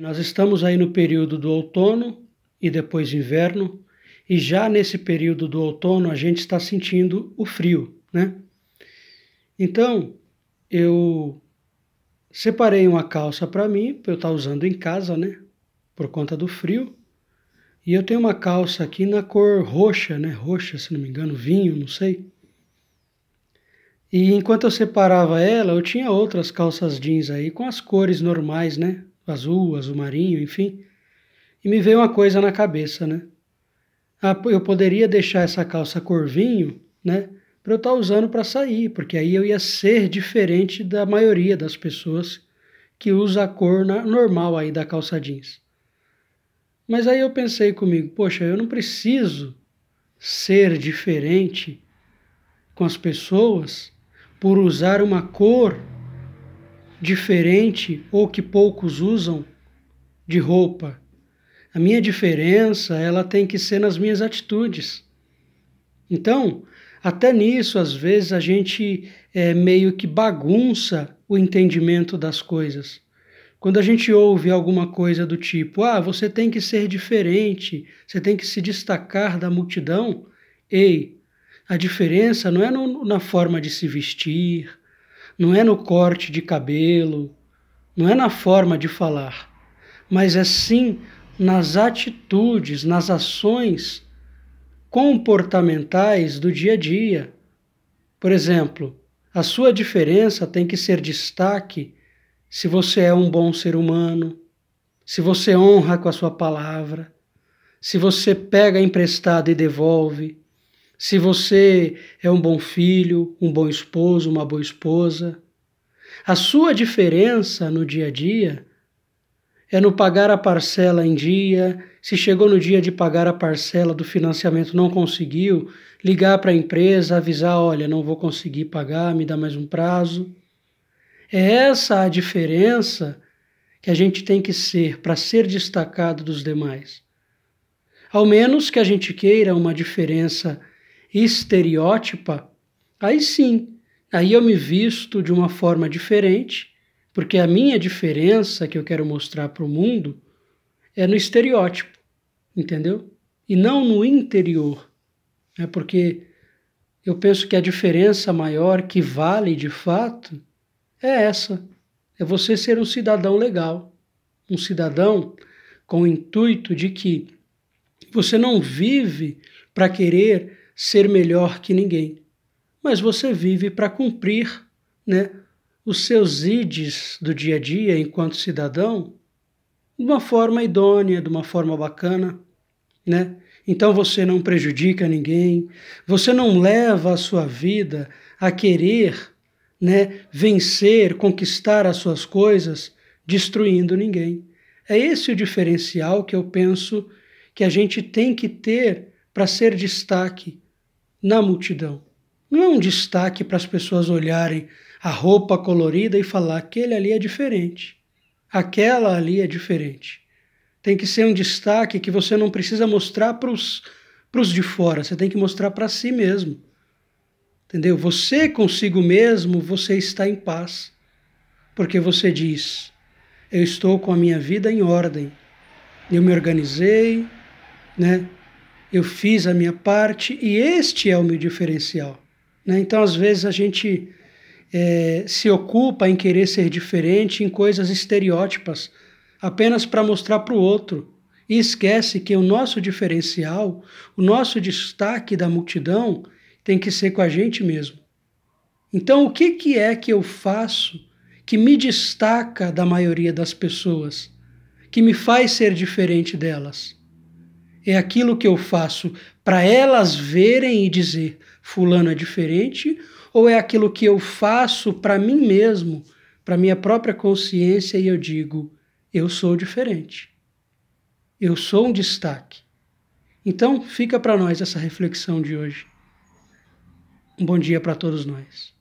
nós estamos aí no período do outono e depois inverno, e já nesse período do outono a gente está sentindo o frio, né? Então, eu separei uma calça para mim, para eu estar tá usando em casa, né? Por conta do frio. E eu tenho uma calça aqui na cor roxa, né? Roxa, se não me engano, vinho, não sei. E enquanto eu separava ela, eu tinha outras calças jeans aí com as cores normais, né? azul, azul marinho, enfim. E me veio uma coisa na cabeça, né? Ah, eu poderia deixar essa calça cor vinho, né? Para eu estar tá usando para sair, porque aí eu ia ser diferente da maioria das pessoas que usa a cor normal aí da calça jeans. Mas aí eu pensei comigo, poxa, eu não preciso ser diferente com as pessoas por usar uma cor diferente ou que poucos usam de roupa. A minha diferença, ela tem que ser nas minhas atitudes. Então, até nisso, às vezes, a gente é, meio que bagunça o entendimento das coisas. Quando a gente ouve alguma coisa do tipo, ah, você tem que ser diferente, você tem que se destacar da multidão, ei, a diferença não é no, na forma de se vestir, não é no corte de cabelo, não é na forma de falar, mas é sim nas atitudes, nas ações comportamentais do dia a dia. Por exemplo, a sua diferença tem que ser destaque se você é um bom ser humano, se você honra com a sua palavra, se você pega emprestado e devolve, se você é um bom filho, um bom esposo, uma boa esposa. A sua diferença no dia a dia é no pagar a parcela em dia, se chegou no dia de pagar a parcela do financiamento não conseguiu, ligar para a empresa, avisar, olha, não vou conseguir pagar, me dá mais um prazo. É essa a diferença que a gente tem que ser para ser destacado dos demais. Ao menos que a gente queira uma diferença estereótipa, aí sim, aí eu me visto de uma forma diferente, porque a minha diferença que eu quero mostrar para o mundo é no estereótipo, entendeu? E não no interior, né? porque eu penso que a diferença maior que vale de fato é essa: é você ser um cidadão legal, um cidadão com o intuito de que você não vive para querer ser melhor que ninguém, mas você vive para cumprir né, os seus ides do dia a dia enquanto cidadão de uma forma idônea, de uma forma bacana. Né? Então você não prejudica ninguém, você não leva a sua vida a querer né, vencer, conquistar as suas coisas, destruindo ninguém. É esse o diferencial que eu penso que a gente tem que ter para ser destaque na multidão. Não é um destaque para as pessoas olharem a roupa colorida e falar aquele ali é diferente, aquela ali é diferente. Tem que ser um destaque que você não precisa mostrar para os de fora, você tem que mostrar para si mesmo. Entendeu? Você consigo mesmo, você está em paz. Porque você diz: eu estou com a minha vida em ordem. Eu me organizei, né? eu fiz a minha parte e este é o meu diferencial. Né? Então, às vezes, a gente é, se ocupa em querer ser diferente em coisas estereótipas, apenas para mostrar para o outro. E esquece que o nosso diferencial, o nosso destaque da multidão, tem que ser com a gente mesmo. Então, o que, que é que eu faço que me destaca da maioria das pessoas, que me faz ser diferente delas? é aquilo que eu faço para elas verem e dizer fulano é diferente, ou é aquilo que eu faço para mim mesmo, para minha própria consciência e eu digo eu sou diferente. Eu sou um destaque. Então, fica para nós essa reflexão de hoje. Um bom dia para todos nós.